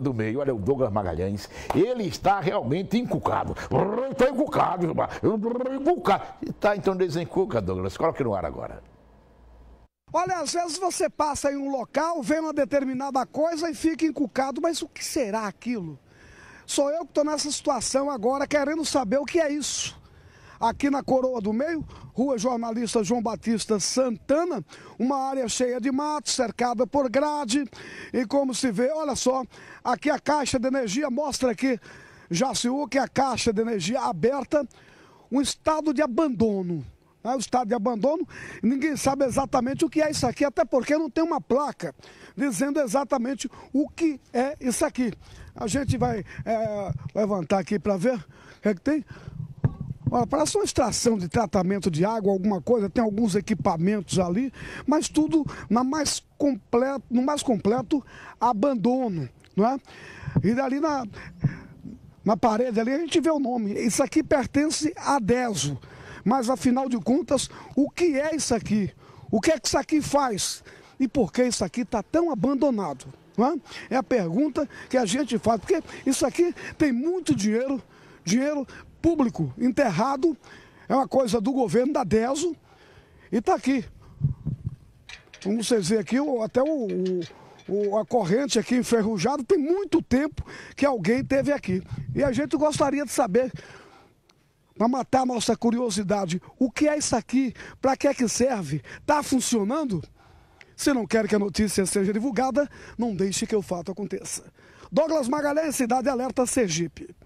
do meio, olha o Douglas Magalhães, ele está realmente encucado. Está encucado, encucado. Está então desencuca, Douglas. Coloque no ar agora. Olha, às vezes você passa em um local, vê uma determinada coisa e fica encucado, mas o que será aquilo? Sou eu que estou nessa situação agora, querendo saber o que é isso aqui na Coroa do Meio, Rua Jornalista João Batista Santana, uma área cheia de mato, cercada por grade. E como se vê, olha só, aqui a caixa de energia mostra aqui, Jaciú, que é a caixa de energia aberta, um estado de abandono. Né? O estado de abandono, ninguém sabe exatamente o que é isso aqui, até porque não tem uma placa dizendo exatamente o que é isso aqui. A gente vai é, levantar aqui para ver o que, é que tem. Olha, parece uma extração de tratamento de água, alguma coisa, tem alguns equipamentos ali, mas tudo na mais completo, no mais completo abandono, não é? E dali na, na parede ali a gente vê o nome. Isso aqui pertence a DESO. Mas afinal de contas, o que é isso aqui? O que é que isso aqui faz? E por que isso aqui está tão abandonado? É? é a pergunta que a gente faz, porque isso aqui tem muito dinheiro, dinheiro público enterrado, é uma coisa do governo da DESO e está aqui. Como vocês veem aqui, até o, o, a corrente aqui enferrujada tem muito tempo que alguém teve aqui. E a gente gostaria de saber, para matar a nossa curiosidade, o que é isso aqui, para que é que serve, está funcionando? Se não quer que a notícia seja divulgada, não deixe que o fato aconteça. Douglas Magalhães, Cidade Alerta, Sergipe.